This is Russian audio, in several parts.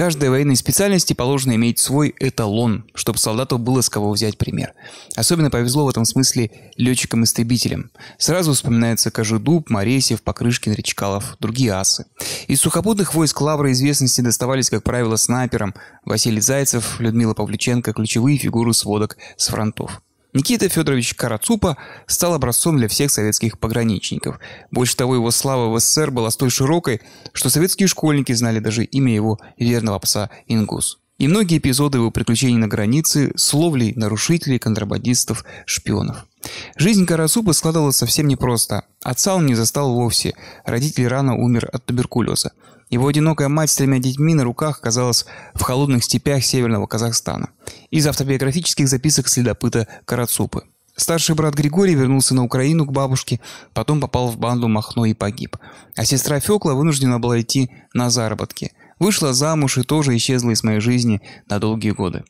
Каждой военной специальности положено иметь свой эталон, чтобы солдату было с кого взять пример. Особенно повезло в этом смысле летчикам-истребителям. Сразу вспоминаются Кожедуб, Моресев, Покрышкин, Речкалов, другие асы. Из сухопутных войск лавры известности доставались, как правило, снайперам Василий Зайцев, Людмила Павлюченко, ключевые фигуры сводок с фронтов. Никита Федорович Карацупа стал образцом для всех советских пограничников. Больше того, его слава в СССР была столь широкой, что советские школьники знали даже имя его верного пса Ингус. И многие эпизоды его приключений на границе с ловлей нарушителей, контрабандистов, шпионов. Жизнь Карасупы складывалась совсем непросто. Отца он не застал вовсе. Родитель рано умер от туберкулеза. Его одинокая мать с тремя детьми на руках оказалась в холодных степях северного Казахстана из автобиографических записок следопыта Карацупы. Старший брат Григорий вернулся на Украину к бабушке, потом попал в банду Махно и погиб. А сестра Фёкла вынуждена была идти на заработки. Вышла замуж и тоже исчезла из моей жизни на долгие годы.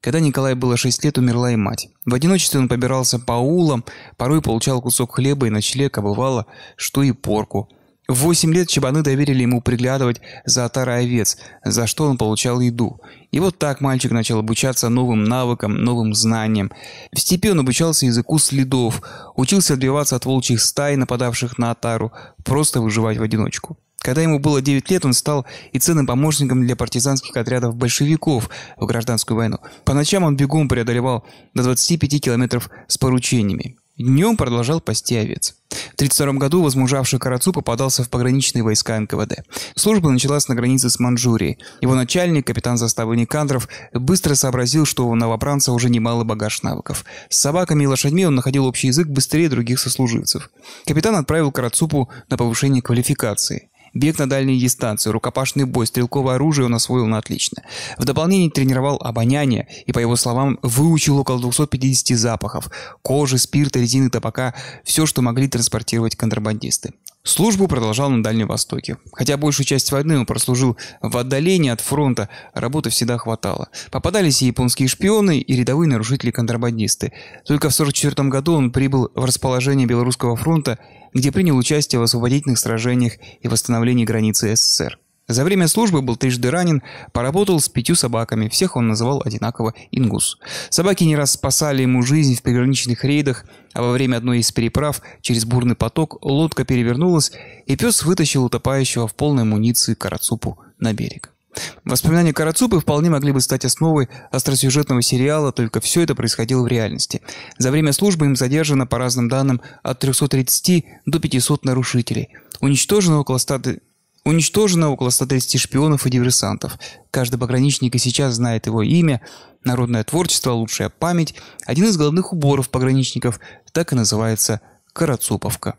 Когда Николай было 6 лет, умерла и мать. В одиночестве он побирался по улам, порой получал кусок хлеба и ночлег, а бывало, что и порку – в восемь лет чабаны доверили ему приглядывать за отарой овец, за что он получал еду. И вот так мальчик начал обучаться новым навыкам, новым знаниям. В степи он обучался языку следов, учился отбиваться от волчьих стай, нападавших на отару, просто выживать в одиночку. Когда ему было 9 лет, он стал и ценным помощником для партизанских отрядов большевиков в гражданскую войну. По ночам он бегом преодолевал до 25 километров с поручениями. Днем продолжал пасти овец. 1932 году возмужавший Карацу попадался в пограничные войска НКВД. Служба началась на границе с Манчжурией. Его начальник, капитан заставы Никандров, быстро сообразил, что у новобранца уже немалый багаж навыков. С собаками и лошадьми он находил общий язык быстрее других сослуживцев. Капитан отправил Карацупу на повышение квалификации. Бег на дальние дистанции, рукопашный бой, стрелковое оружие он освоил на отлично. В дополнение тренировал обоняние и, по его словам, выучил около 250 запахов – кожи, спирта, резины, табака – все, что могли транспортировать контрабандисты. Службу продолжал на Дальнем Востоке. Хотя большую часть войны он прослужил в отдалении от фронта, работы всегда хватало. Попадались и японские шпионы, и рядовые нарушители-контрабандисты. Только в 1944 году он прибыл в расположение Белорусского фронта, где принял участие в освободительных сражениях и восстановлении границы СССР. За время службы был трижды ранен, поработал с пятью собаками, всех он называл одинаково «ингус». Собаки не раз спасали ему жизнь в приграничных рейдах, а во время одной из переправ через бурный поток лодка перевернулась, и пес вытащил утопающего в полной муниции Карацупу на берег. Воспоминания Карацупы вполне могли бы стать основой остросюжетного сериала, только все это происходило в реальности. За время службы им задержано, по разным данным, от 330 до 500 нарушителей. Уничтожено около 100 Уничтожено около 130 шпионов и диверсантов. Каждый пограничник и сейчас знает его имя, народное творчество, лучшая память. Один из главных уборов пограничников так и называется «Карацуповка».